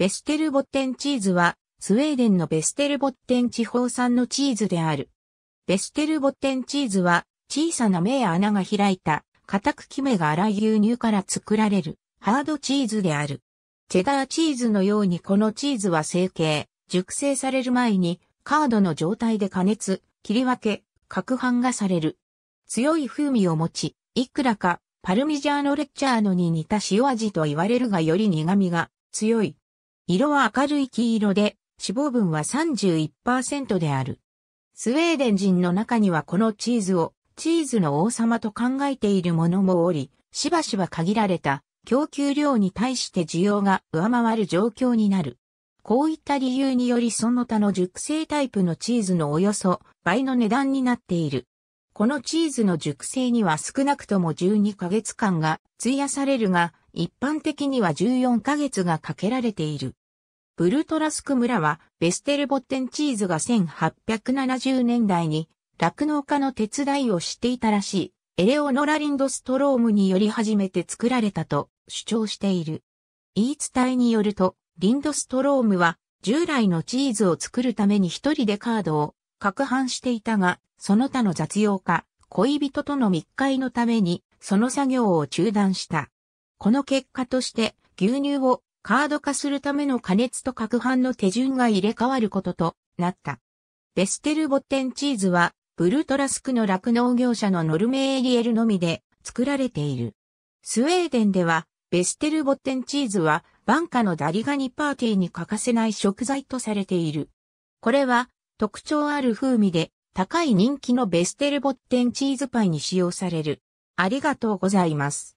ベステルボッテンチーズは、スウェーデンのベステルボッテン地方産のチーズである。ベステルボッテンチーズは、小さな目や穴が開いた、固くきめが粗い牛乳から作られる、ハードチーズである。チェダーチーズのようにこのチーズは成形、熟成される前に、カードの状態で加熱、切り分け、攪拌がされる。強い風味を持ち、いくらか、パルミジャーノレッチャーノに似た塩味と言われるがより苦味が強い色は明るい黄色で、脂肪分は31%である。スウェーデン人の中にはこのチーズをチーズの王様と考えている者もおり、しばしば限られた供給量に対して需要が上回る状況になる。こういった理由によりその他の熟成タイプのチーズのおよそ倍の値段になっている。このチーズの熟成には少なくとも12ヶ月間が費やされるが、一般的には14ヶ月がかけられている。ブルトラスク村は、ベステルボッテンチーズが1870年代に、酪農家の手伝いをしていたらしい、エレオノラ・リンドストロームにより初めて作られたと主張している。言い伝えによると、リンドストロームは、従来のチーズを作るために一人でカードを、攪拌していたが、その他の雑用家、恋人との密会のために、その作業を中断した。この結果として、牛乳をカード化するための加熱と攪拌の手順が入れ替わることとなった。ベステルボッテンチーズは、ブルトラスクの酪農業者のノルメエリエルのみで作られている。スウェーデンでは、ベステルボッテンチーズは、バンカのダリガニパーティーに欠かせない食材とされている。これは、特徴ある風味で、高い人気のベステルボッテンチーズパイに使用される。ありがとうございます。